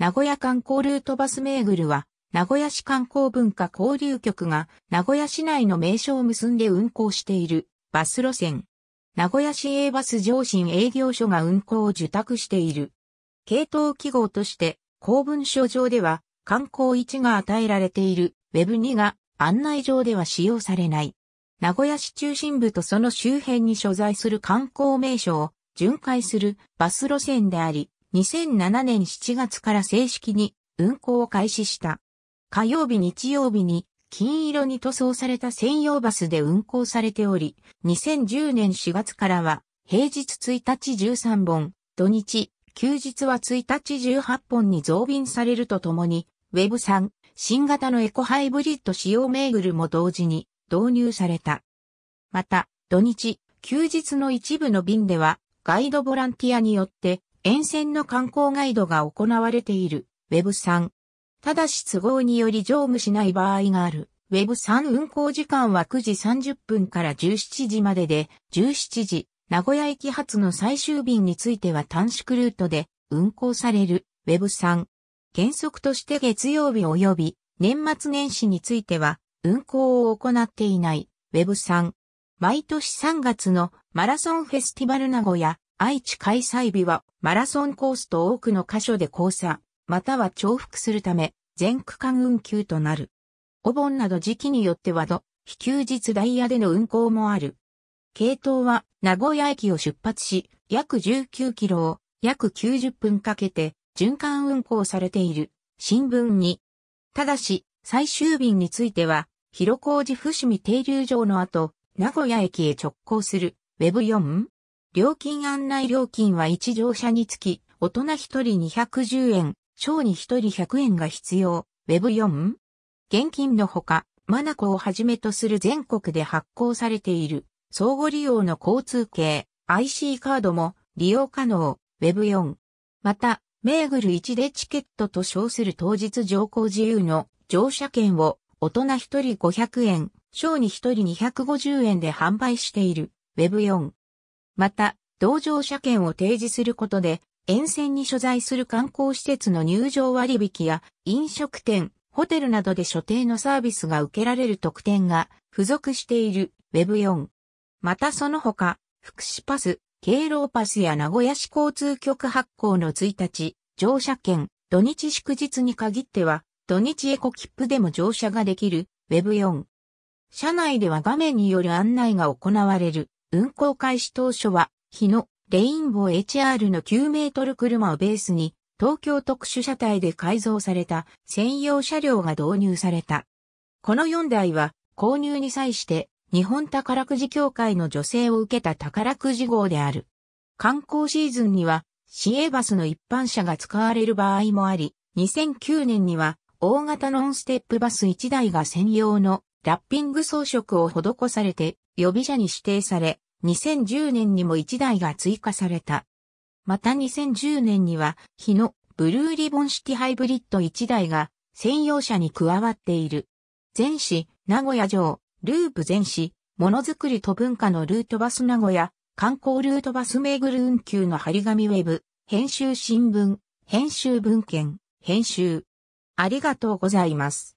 名古屋観光ルートバスメーグルは、名古屋市観光文化交流局が、名古屋市内の名所を結んで運行している、バス路線。名古屋市営バス上信営業所が運行を受託している。系統記号として、公文書上では、観光1が与えられている、Web2 が案内上では使用されない。名古屋市中心部とその周辺に所在する観光名所を巡回するバス路線であり、2007年7月から正式に運行を開始した。火曜日日曜日に金色に塗装された専用バスで運行されており、2010年4月からは平日1日13本、土日、休日は1日18本に増便されるとともに、Web 3、新型のエコハイブリッド使用メーグルも同時に導入された。また、土日、休日の一部の便では、ガイドボランティアによって沿線の観光ガイドが行われている Web3。ただし都合により乗務しない場合がある。Web3 運行時間は9時30分から17時までで、17時、名古屋駅発の最終便については短縮ルートで運行される Web3。原則として月曜日及び年末年始については運行を行っていない Web3。毎年3月のマラソンフェスティバル名古屋愛知開催日はマラソンコースと多くの箇所で交差、または重複するため、全区間運休となる。お盆など時期によってはど、非休日ダイヤでの運行もある。系統は名古屋駅を出発し、約19キロを約90分かけて循環運行されている新聞に。ただし、最終便については、広小路伏見停留場の後、名古屋駅へ直行する Web4 料金案内料金は1乗車につき、大人1人210円、小に1人100円が必要。Web4? 現金のほか、マナコをはじめとする全国で発行されている、相互利用の交通系、IC カードも利用可能。Web4。また、メーグル1でチケットと称する当日乗降自由の乗車券を大人1人500円、小に1人250円で販売している。Web4。また、同乗車券を提示することで、沿線に所在する観光施設の入場割引や、飲食店、ホテルなどで所定のサービスが受けられる特典が付属している Web4。またその他、福祉パス、敬老パスや名古屋市交通局発行の1日、乗車券、土日祝日に限っては、土日エコ切符でも乗車ができる Web4。車内では画面による案内が行われる運行開始当初は、日のレインボー HR の9メートル車をベースに、東京特殊車体で改造された専用車両が導入された。この4台は、購入に際して、日本宝くじ協会の助成を受けた宝くじ号である。観光シーズンには、市営バスの一般車が使われる場合もあり、2009年には、大型ノンステップバス1台が専用のラッピング装飾を施されて予備車に指定され、2010年にも1台が追加された。また2010年には、日野ブルーリボンシティハイブリッド1台が専用車に加わっている。全市、名古屋城、ループ全市、ものづくりと文化のルートバス名古屋、観光ルートバスメーグル運休の張り紙ウェブ、編集新聞、編集文献、編集。ありがとうございます。